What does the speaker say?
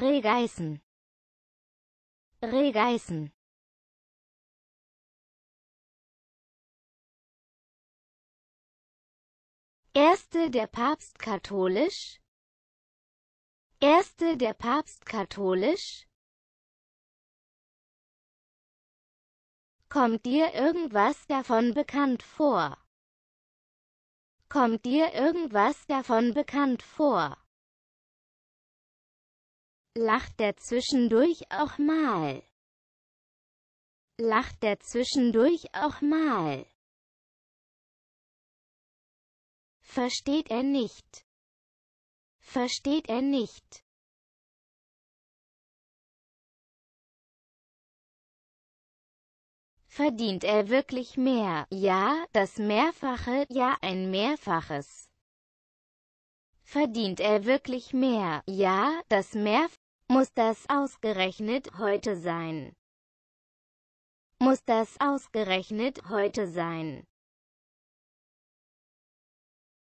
Regeißen. Regeißen. Erste der Papst katholisch. Erste der Papst katholisch. Kommt dir irgendwas davon bekannt vor? Kommt dir irgendwas davon bekannt vor? Lacht er zwischendurch auch mal? Lacht er zwischendurch auch mal? Versteht er nicht? Versteht er nicht? Verdient er wirklich mehr? Ja, das Mehrfache, ja, ein Mehrfaches. Verdient er wirklich mehr? Ja, das Mehrfache. Muss das ausgerechnet heute sein? Muss das ausgerechnet heute sein?